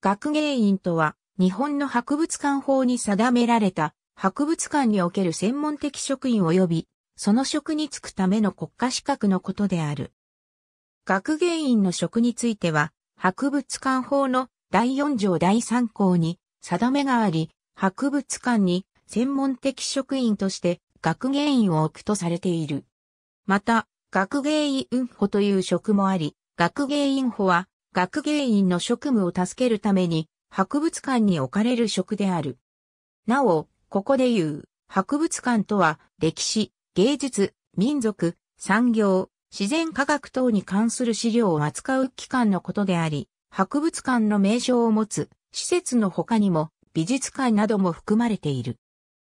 学芸員とは、日本の博物館法に定められた、博物館における専門的職員及び、その職に就くための国家資格のことである。学芸員の職については、博物館法の第4条第3項に定めがあり、博物館に専門的職員として学芸員を置くとされている。また、学芸員歩という職もあり、学芸員歩は学芸員の職務を助けるために、博物館に置かれる職である。なお、ここで言う、博物館とは、歴史、芸術、民族、産業、自然科学等に関する資料を扱う機関のことであり、博物館の名称を持つ施設の他にも美術館なども含まれている。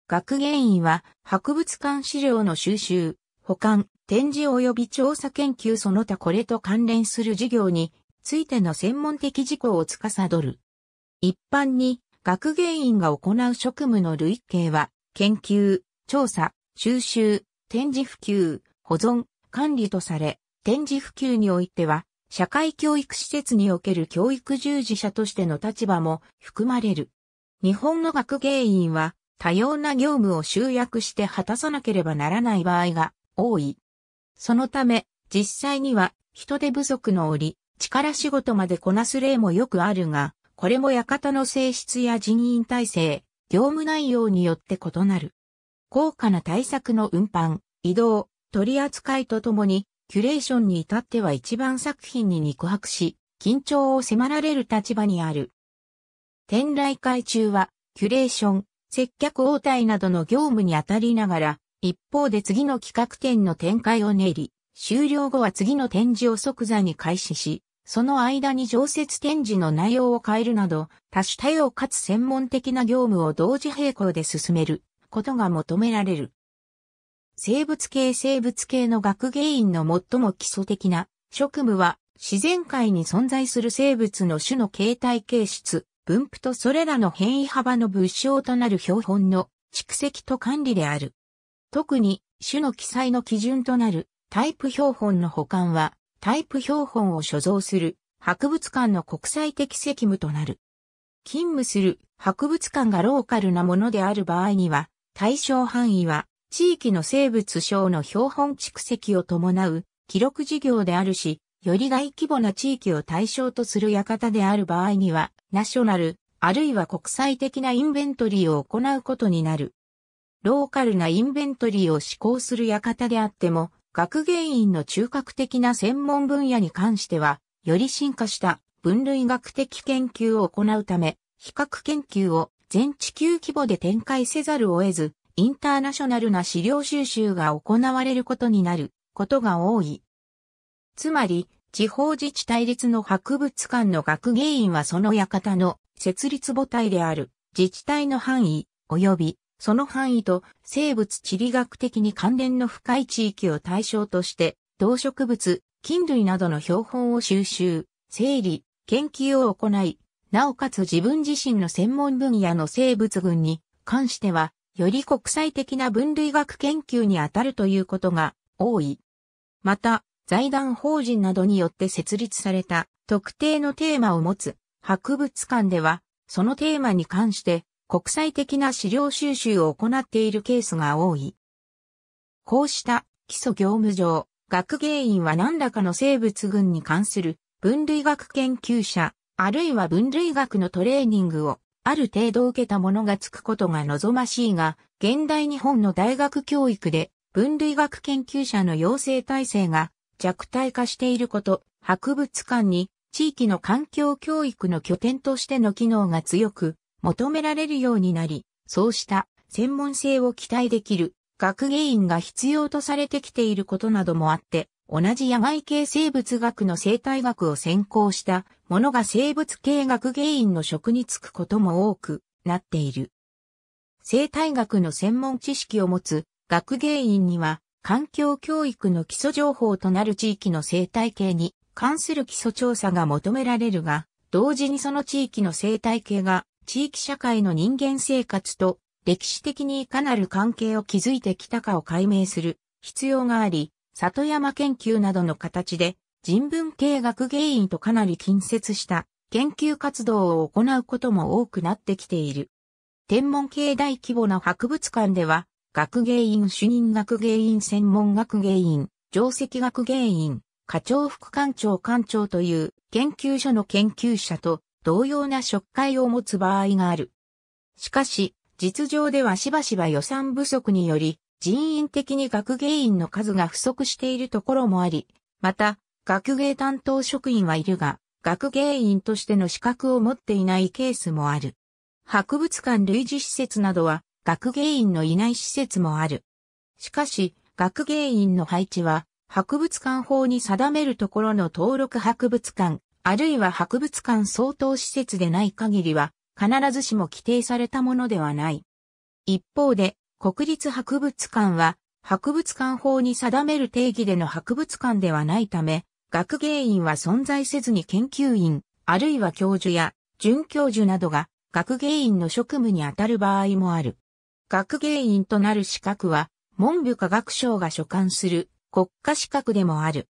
学芸員は博物館資料の収集、保管、展示及び調査研究その他これと関連する事業についての専門的事項を司る。一般に、学芸員が行う職務の類型は、研究、調査、収集、展示普及、保存、管理とされ、展示普及においては、社会教育施設における教育従事者としての立場も含まれる。日本の学芸員は多様な業務を集約して果たさなければならない場合が多い。そのため、実際には人手不足の折、力仕事までこなす例もよくあるが、これも館の性質や人員体制、業務内容によって異なる。高価な対策の運搬、移動、取り扱いとともに、キュレーションに至っては一番作品に肉薄し、緊張を迫られる立場にある。展覧会中は、キュレーション、接客応対などの業務に当たりながら、一方で次の企画展の展開を練り、終了後は次の展示を即座に開始し、その間に常設展示の内容を変えるなど、多種多様かつ専門的な業務を同時並行で進めることが求められる。生物系生物系の学芸員の最も基礎的な職務は自然界に存在する生物の種の形態形質、分布とそれらの変異幅の物証となる標本の蓄積と管理である。特に種の記載の基準となるタイプ標本の保管は、タイプ標本を所蔵する博物館の国際的責務となる。勤務する博物館がローカルなものである場合には、対象範囲は地域の生物省の標本蓄積を伴う記録事業であるし、より大規模な地域を対象とする館である場合には、ナショナル、あるいは国際的なインベントリーを行うことになる。ローカルなインベントリーを施行する館であっても、学芸員の中核的な専門分野に関しては、より進化した分類学的研究を行うため、比較研究を全地球規模で展開せざるを得ず、インターナショナルな資料収集が行われることになることが多い。つまり、地方自治体立の博物館の学芸員はその館の設立母体である自治体の範囲及びその範囲と生物地理学的に関連の深い地域を対象として、動植物、菌類などの標本を収集、整理、研究を行い、なおかつ自分自身の専門分野の生物群に関しては、より国際的な分類学研究にあたるということが多い。また、財団法人などによって設立された特定のテーマを持つ博物館では、そのテーマに関して国際的な資料収集を行っているケースが多い。こうした基礎業務上、学芸員は何らかの生物群に関する分類学研究者、あるいは分類学のトレーニングをある程度受けたものがつくことが望ましいが、現代日本の大学教育で分類学研究者の養成体制が弱体化していること、博物館に地域の環境教育の拠点としての機能が強く、求められるようになり、そうした専門性を期待できる学芸員が必要とされてきていることなどもあって、同じ野外系生物学の生態学を専攻した者が生物系学芸員の職に就くことも多くなっている。生態学の専門知識を持つ学芸員には環境教育の基礎情報となる地域の生態系に関する基礎調査が求められるが、同時にその地域の生態系が地域社会の人間生活と歴史的にいかなる関係を築いてきたかを解明する必要があり、里山研究などの形で人文系学芸員とかなり近接した研究活動を行うことも多くなってきている。天文系大規模な博物館では、学芸員主任学芸員専門学芸員、上席学芸員、課長副館長館長という研究所の研究者と同様な触会を持つ場合がある。しかし、実情ではしばしば予算不足により、人員的に学芸員の数が不足しているところもあり、また、学芸担当職員はいるが、学芸員としての資格を持っていないケースもある。博物館類似施設などは、学芸員のいない施設もある。しかし、学芸員の配置は、博物館法に定めるところの登録博物館、あるいは博物館相当施設でない限りは、必ずしも規定されたものではない。一方で、国立博物館は、博物館法に定める定義での博物館ではないため、学芸員は存在せずに研究員、あるいは教授や准教授などが学芸員の職務に当たる場合もある。学芸員となる資格は、文部科学省が所管する国家資格でもある。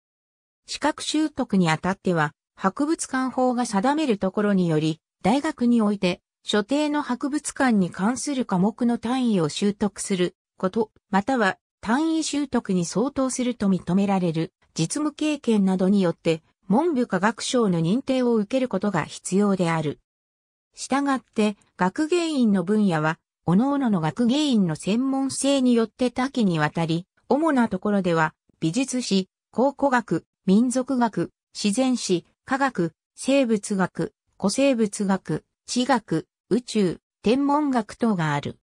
資格習得にあたっては、博物館法が定めるところにより、大学において、所定の博物館に関する科目の単位を習得すること、または単位習得に相当すると認められる実務経験などによって、文部科学省の認定を受けることが必要である。したがって、学芸員の分野は、各々の学芸員の専門性によって多岐にわたり、主なところでは、美術史、考古学、民族学、自然史、科学、生物学、古生物学、地学、宇宙、天文学等がある。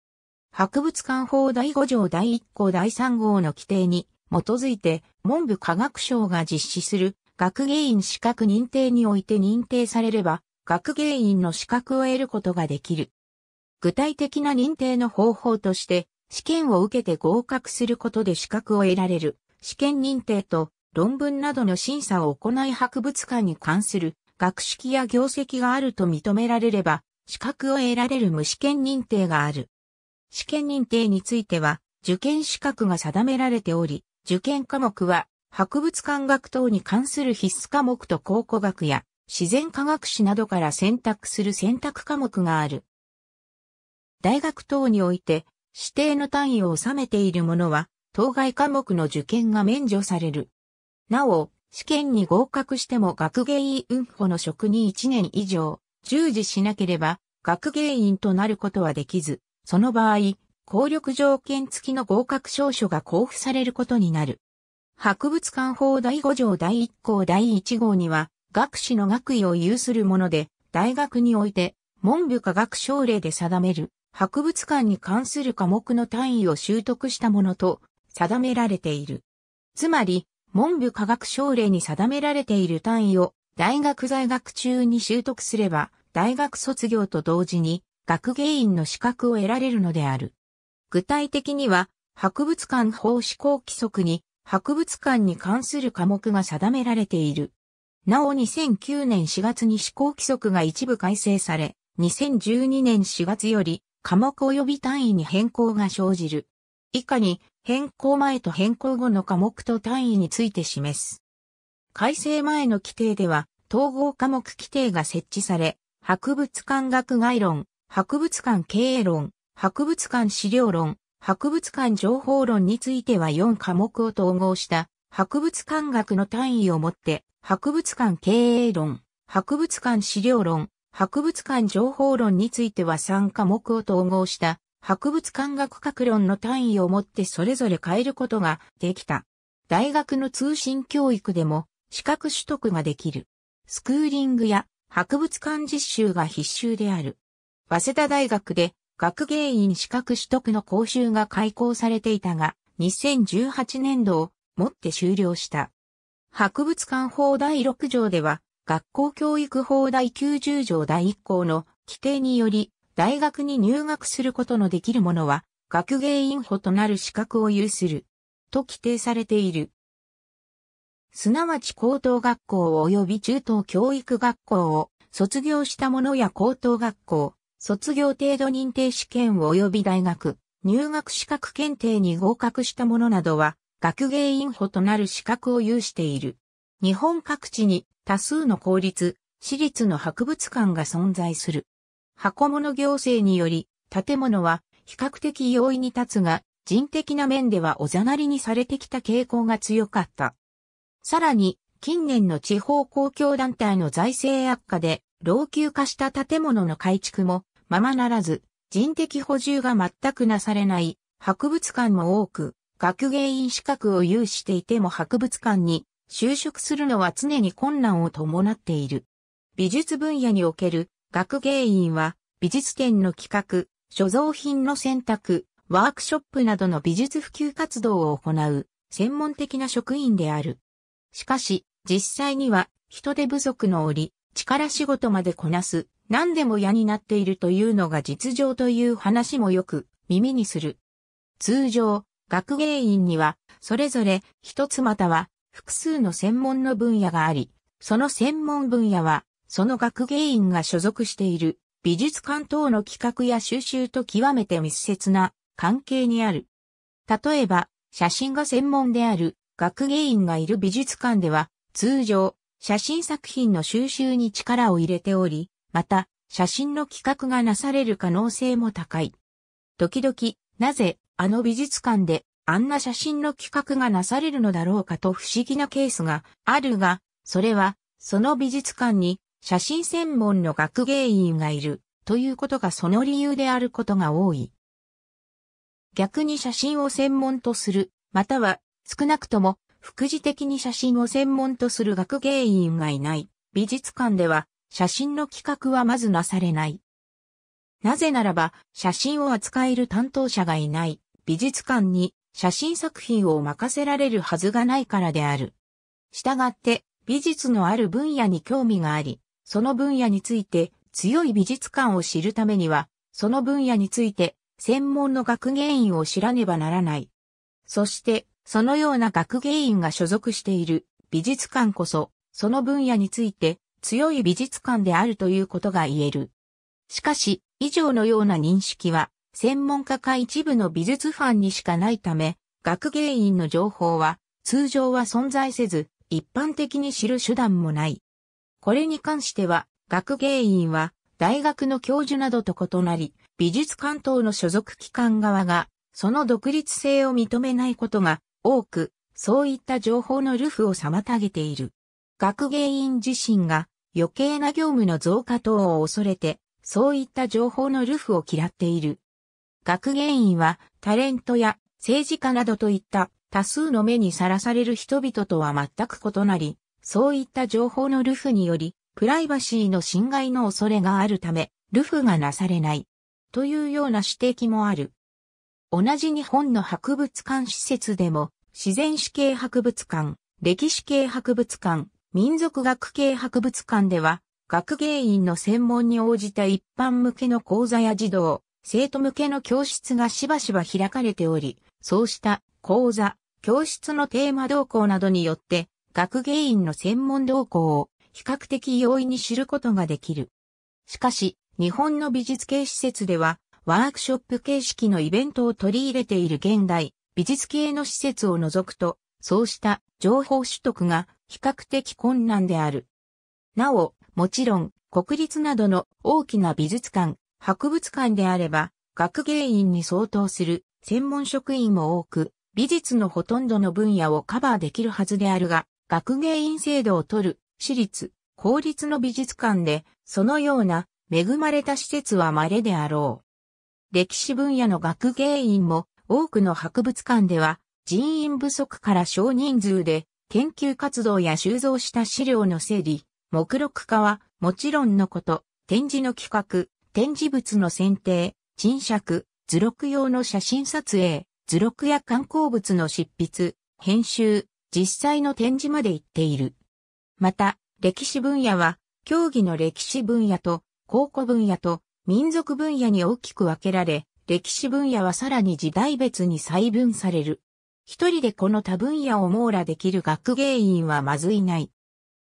博物館法第5条第1項第3号の規定に基づいて文部科学省が実施する学芸員資格認定において認定されれば学芸員の資格を得ることができる。具体的な認定の方法として試験を受けて合格することで資格を得られる試験認定と論文などの審査を行い博物館に関する学識や業績があると認められれば、資格を得られる無試験認定がある。試験認定については、受験資格が定められており、受験科目は、博物館学等に関する必須科目と考古学や自然科学史などから選択する選択科目がある。大学等において指定の単位を収めているものは、当該科目の受験が免除される。なお、試験に合格しても学芸員運補の職に1年以上、従事しなければ、学芸員となることはできず、その場合、効力条件付きの合格証書が交付されることになる。博物館法第5条第1項第1号には、学士の学位を有するもので、大学において、文部科学省令で定める、博物館に関する科目の単位を習得したものと定められている。つまり、文部科学省令に定められている単位を大学在学中に習得すれば、大学卒業と同時に学芸員の資格を得られるのである。具体的には、博物館法施行規則に博物館に関する科目が定められている。なお2009年4月に施行規則が一部改正され、2012年4月より科目及び単位に変更が生じる。以下に変更前と変更後の科目と単位について示す。改正前の規定では、統合科目規定が設置され、博物館学外論、博物館経営論、博物館資料論、博物館情報論については4科目を統合した博物館学の単位をもって博物館経営論、博物館資料論、博物館情報論については3科目を統合した博物館学学論の単位をもってそれぞれ変えることができた。大学の通信教育でも資格取得ができる。スクーリングや博物館実習が必修である。早稲田大学で学芸員資格取得の講習が開講されていたが、2018年度をもって終了した。博物館法第6条では、学校教育法第90条第1項の規定により、大学に入学することのできる者は、学芸員補となる資格を有する、と規定されている。すなわち高等学校及び中等教育学校を卒業した者や高等学校、卒業程度認定試験及び大学、入学資格検定に合格した者などは、学芸員補となる資格を有している。日本各地に多数の公立、私立の博物館が存在する。箱物行政により、建物は比較的容易に立つが、人的な面ではおざなりにされてきた傾向が強かった。さらに、近年の地方公共団体の財政悪化で、老朽化した建物の改築も、ままならず、人的補充が全くなされない、博物館も多く、学芸員資格を有していても博物館に就職するのは常に困難を伴っている。美術分野における学芸員は美術展の企画、所蔵品の選択、ワークショップなどの美術普及活動を行う専門的な職員である。しかし、実際には人手不足の折、力仕事までこなす、何でも嫌になっているというのが実情という話もよく耳にする。通常、学芸員には、それぞれ一つまたは複数の専門の分野があり、その専門分野はその学芸員が所属している美術館等の企画や収集と極めて密接な関係にある。例えば、写真が専門である学芸員がいる美術館では、通常、写真作品の収集に力を入れており、また、写真の企画がなされる可能性も高い。時々、なぜ、あの美術館で、あんな写真の企画がなされるのだろうかと不思議なケースがあるが、それは、その美術館に写真専門の学芸員がいるということがその理由であることが多い。逆に写真を専門とする、または少なくとも副次的に写真を専門とする学芸員がいない美術館では写真の企画はまずなされない。なぜならば写真を扱える担当者がいない美術館に写真作品を任せられるはずがないからである。したがって美術のある分野に興味があり、その分野について強い美術館を知るためには、その分野について専門の学芸員を知らねばならない。そして、そのような学芸員が所属している美術館こそ、その分野について強い美術館であるということが言える。しかし、以上のような認識は、専門家か一部の美術ファンにしかないため、学芸員の情報は通常は存在せず、一般的に知る手段もない。これに関しては、学芸員は、大学の教授などと異なり、美術関東の所属機関側が、その独立性を認めないことが多く、そういった情報の流布を妨げている。学芸員自身が余計な業務の増加等を恐れて、そういった情報の流布を嫌っている。学芸員はタレントや政治家などといった多数の目にさらされる人々とは全く異なり、そういった情報のルフにより、プライバシーの侵害の恐れがあるため、ルフがなされない。というような指摘もある。同じ日本の博物館施設でも、自然史系博物館、歴史系博物館、民族学系博物館では、学芸員の専門に応じた一般向けの講座や児童、生徒向けの教室がしばしば開かれており、そうした講座、教室のテーマ動向などによって学芸員の専門動向を比較的容易に知ることができる。しかし、日本の美術系施設では、ワークショップ形式のイベントを取り入れている現代、美術系の施設を除くと、そうした情報取得が比較的困難である。なお、もちろん、国立などの大きな美術館、博物館であれば、学芸員に相当する専門職員も多く、美術のほとんどの分野をカバーできるはずであるが、学芸員制度を取る、私立、公立の美術館で、そのような恵まれた施設は稀であろう。歴史分野の学芸員も、多くの博物館では、人員不足から少人数で、研究活動や収蔵した資料の整理、目録化は、もちろんのこと、展示の企画、展示物の選定、沈釈、図録用の写真撮影、図録や観光物の執筆、編集、実際の展示まで行っている。また、歴史分野は、競技の歴史分野と、考古分野と、民族分野に大きく分けられ、歴史分野はさらに時代別に細分される。一人でこの多分野を網羅できる学芸員はまずいない。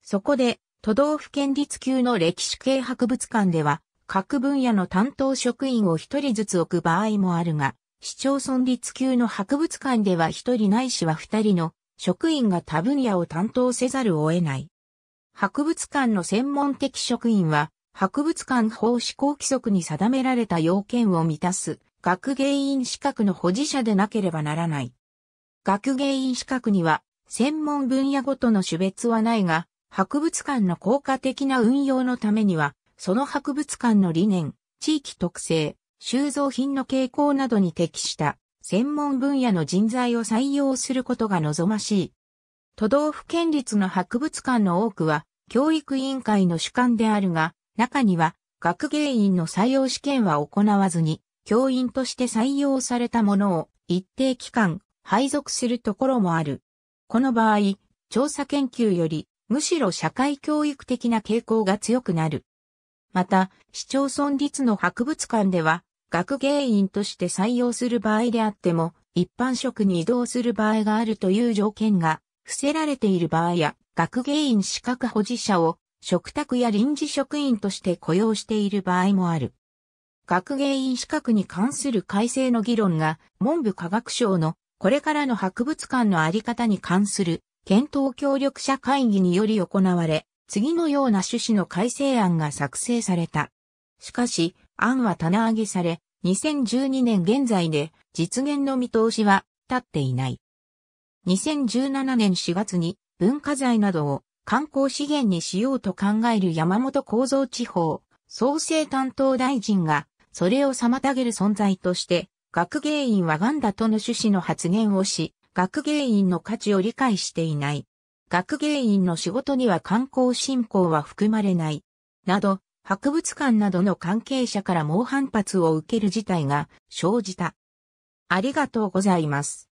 そこで、都道府県立級の歴史系博物館では、各分野の担当職員を一人ずつ置く場合もあるが、市町村立級の博物館では一人ないしは二人の職員が他分野を担当せざるを得ない。博物館の専門的職員は、博物館法施行規則に定められた要件を満たす学芸員資格の保持者でなければならない。学芸員資格には専門分野ごとの種別はないが、博物館の効果的な運用のためには、その博物館の理念、地域特性、収蔵品の傾向などに適した専門分野の人材を採用することが望ましい。都道府県立の博物館の多くは教育委員会の主管であるが、中には学芸員の採用試験は行わずに、教員として採用されたものを一定期間配属するところもある。この場合、調査研究よりむしろ社会教育的な傾向が強くなる。また、市町村立の博物館では、学芸員として採用する場合であっても、一般職に移動する場合があるという条件が伏せられている場合や、学芸員資格保持者を嘱託や臨時職員として雇用している場合もある。学芸員資格に関する改正の議論が文部科学省のこれからの博物館のあり方に関する検討協力者会議により行われ、次のような趣旨の改正案が作成された。しかし、案は棚上げされ、2012年現在で実現の見通しは立っていない。2017年4月に文化財などを観光資源にしようと考える山本構造地方創生担当大臣がそれを妨げる存在として学芸員はガンダとの趣旨の発言をし、学芸員の価値を理解していない。学芸員の仕事には観光振興は含まれない。など、博物館などの関係者から猛反発を受ける事態が生じた。ありがとうございます。